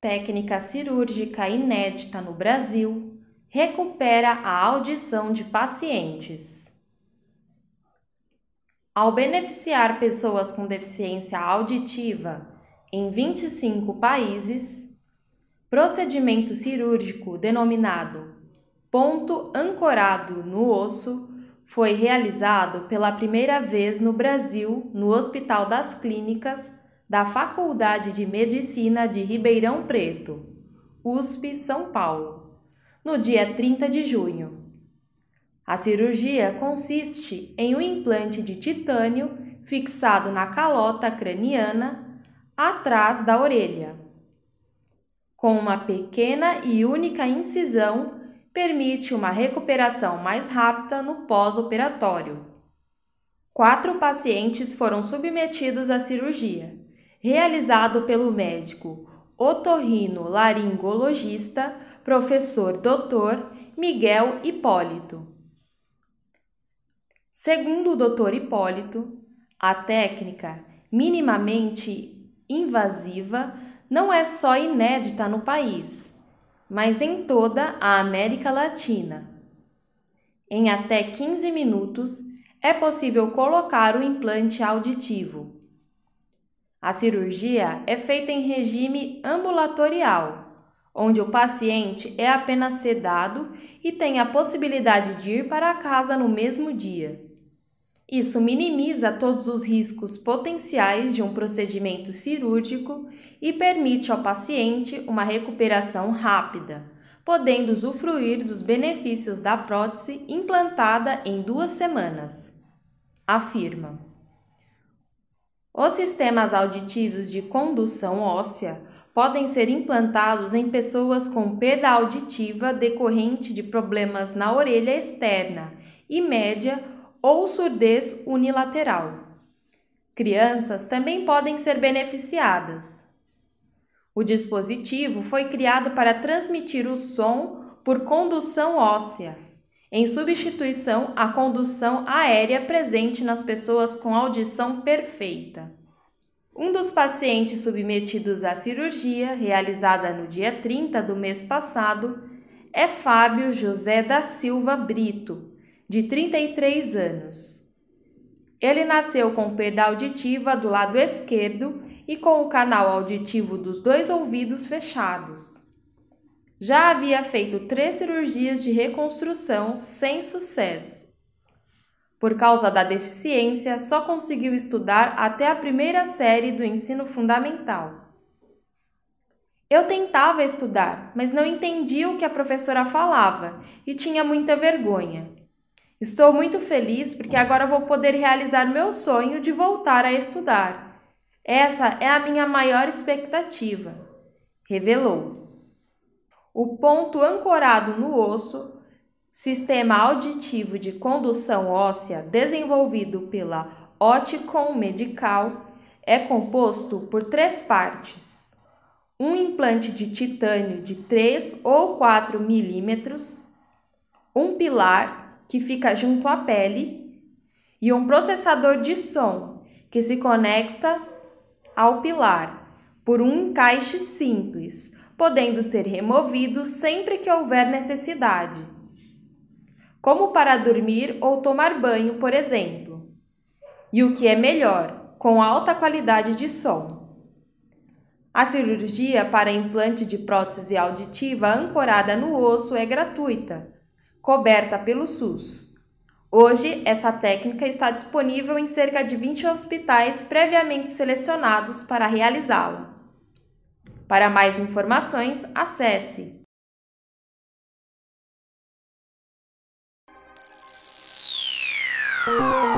Técnica cirúrgica inédita no Brasil recupera a audição de pacientes. Ao beneficiar pessoas com deficiência auditiva em 25 países, procedimento cirúrgico denominado ponto ancorado no osso foi realizado pela primeira vez no Brasil, no Hospital das Clínicas da Faculdade de Medicina de Ribeirão Preto, USP São Paulo, no dia 30 de junho. A cirurgia consiste em um implante de titânio fixado na calota craniana atrás da orelha, com uma pequena e única incisão permite uma recuperação mais rápida no pós-operatório. Quatro pacientes foram submetidos à cirurgia, realizado pelo médico otorrino laringologista, professor Dr. Miguel Hipólito. Segundo o Dr. Hipólito, a técnica minimamente invasiva não é só inédita no país mas em toda a América Latina. Em até 15 minutos, é possível colocar o implante auditivo. A cirurgia é feita em regime ambulatorial, onde o paciente é apenas sedado e tem a possibilidade de ir para casa no mesmo dia. Isso minimiza todos os riscos potenciais de um procedimento cirúrgico e permite ao paciente uma recuperação rápida, podendo usufruir dos benefícios da prótese implantada em duas semanas, afirma. Os sistemas auditivos de condução óssea podem ser implantados em pessoas com perda auditiva decorrente de problemas na orelha externa e média ou surdez unilateral. Crianças também podem ser beneficiadas. O dispositivo foi criado para transmitir o som por condução óssea, em substituição à condução aérea presente nas pessoas com audição perfeita. Um dos pacientes submetidos à cirurgia, realizada no dia 30 do mês passado, é Fábio José da Silva Brito, de 33 anos. Ele nasceu com perda auditiva do lado esquerdo e com o canal auditivo dos dois ouvidos fechados. Já havia feito três cirurgias de reconstrução sem sucesso. Por causa da deficiência, só conseguiu estudar até a primeira série do ensino fundamental. Eu tentava estudar, mas não entendia o que a professora falava e tinha muita vergonha. Estou muito feliz porque agora vou poder realizar meu sonho de voltar a estudar. Essa é a minha maior expectativa, revelou. O ponto ancorado no osso, sistema auditivo de condução óssea desenvolvido pela Oticon Medical, é composto por três partes: um implante de titânio de 3 ou 4 milímetros, um pilar que fica junto à pele, e um processador de som, que se conecta ao pilar por um encaixe simples, podendo ser removido sempre que houver necessidade, como para dormir ou tomar banho, por exemplo. E o que é melhor, com alta qualidade de som. A cirurgia para implante de prótese auditiva ancorada no osso é gratuita, coberta pelo SUS. Hoje, essa técnica está disponível em cerca de 20 hospitais previamente selecionados para realizá-la. Para mais informações, acesse Música